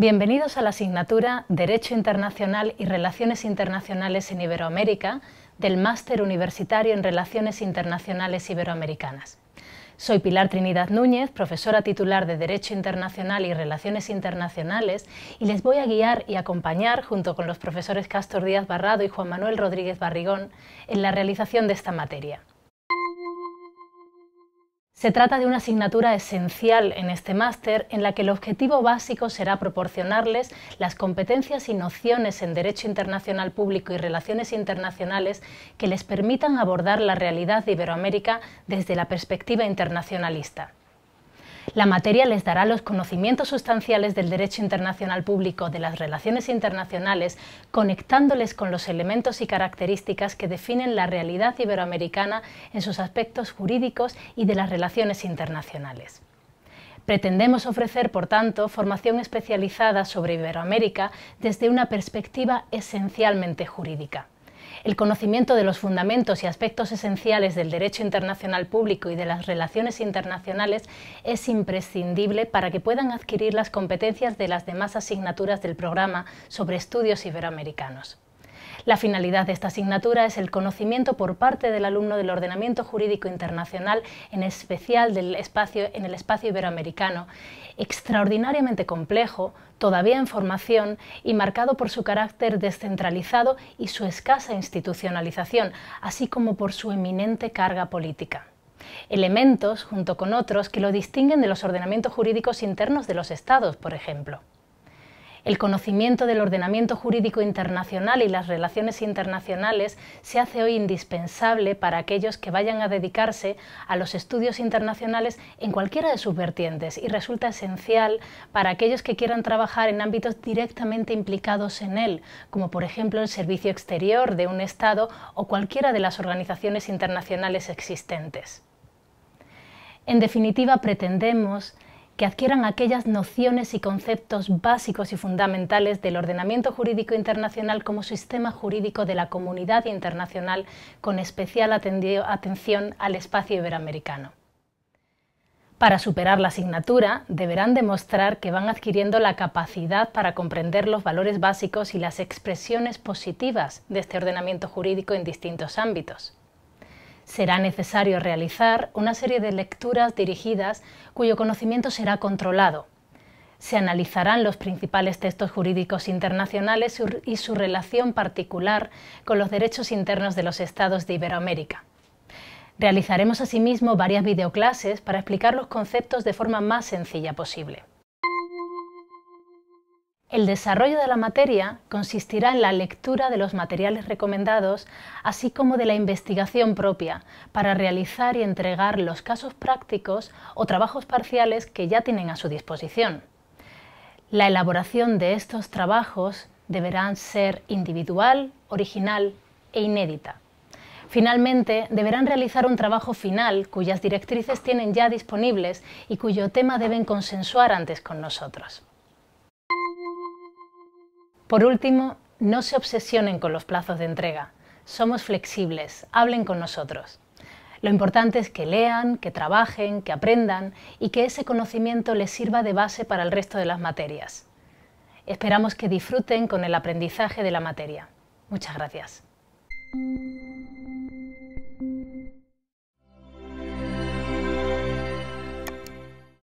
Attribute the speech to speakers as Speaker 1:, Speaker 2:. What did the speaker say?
Speaker 1: Bienvenidos a la asignatura Derecho Internacional y Relaciones Internacionales en Iberoamérica del Máster Universitario en Relaciones Internacionales Iberoamericanas. Soy Pilar Trinidad Núñez, profesora titular de Derecho Internacional y Relaciones Internacionales, y les voy a guiar y acompañar, junto con los profesores Castor Díaz Barrado y Juan Manuel Rodríguez Barrigón, en la realización de esta materia. Se trata de una asignatura esencial en este máster en la que el objetivo básico será proporcionarles las competencias y nociones en Derecho Internacional Público y Relaciones Internacionales que les permitan abordar la realidad de Iberoamérica desde la perspectiva internacionalista. La materia les dará los conocimientos sustanciales del derecho internacional público de las relaciones internacionales, conectándoles con los elementos y características que definen la realidad iberoamericana en sus aspectos jurídicos y de las relaciones internacionales. Pretendemos ofrecer, por tanto, formación especializada sobre Iberoamérica desde una perspectiva esencialmente jurídica el conocimiento de los fundamentos y aspectos esenciales del derecho internacional público y de las relaciones internacionales es imprescindible para que puedan adquirir las competencias de las demás asignaturas del programa sobre estudios iberoamericanos. La finalidad de esta asignatura es el conocimiento por parte del alumno del ordenamiento jurídico internacional, en especial del espacio, en el espacio iberoamericano, extraordinariamente complejo, todavía en formación y marcado por su carácter descentralizado y su escasa institucionalización, así como por su eminente carga política elementos, junto con otros, que lo distinguen de los ordenamientos jurídicos internos de los estados, por ejemplo el conocimiento del ordenamiento jurídico internacional y las relaciones internacionales se hace hoy indispensable para aquellos que vayan a dedicarse a los estudios internacionales en cualquiera de sus vertientes y resulta esencial para aquellos que quieran trabajar en ámbitos directamente implicados en él, como por ejemplo el servicio exterior de un Estado o cualquiera de las organizaciones internacionales existentes. En definitiva, pretendemos que adquieran aquellas nociones y conceptos básicos y fundamentales del ordenamiento jurídico internacional como sistema jurídico de la comunidad internacional, con especial atención al espacio iberoamericano. Para superar la asignatura, deberán demostrar que van adquiriendo la capacidad para comprender los valores básicos y las expresiones positivas de este ordenamiento jurídico en distintos ámbitos será necesario realizar una serie de lecturas dirigidas cuyo conocimiento será controlado. Se analizarán los principales textos jurídicos internacionales y su relación particular con los derechos internos de los estados de Iberoamérica. Realizaremos asimismo varias videoclases para explicar los conceptos de forma más sencilla posible. El desarrollo de la materia consistirá en la lectura de los materiales recomendados, así como de la investigación propia, para realizar y entregar los casos prácticos o trabajos parciales que ya tienen a su disposición. La elaboración de estos trabajos deberán ser individual, original e inédita. Finalmente, deberán realizar un trabajo final cuyas directrices tienen ya disponibles y cuyo tema deben consensuar antes con nosotros. Por último, no se obsesionen con los plazos de entrega. Somos flexibles, hablen con nosotros. Lo importante es que lean, que trabajen, que aprendan y que ese conocimiento les sirva de base para el resto de las materias. Esperamos que disfruten con el aprendizaje de la materia. Muchas gracias.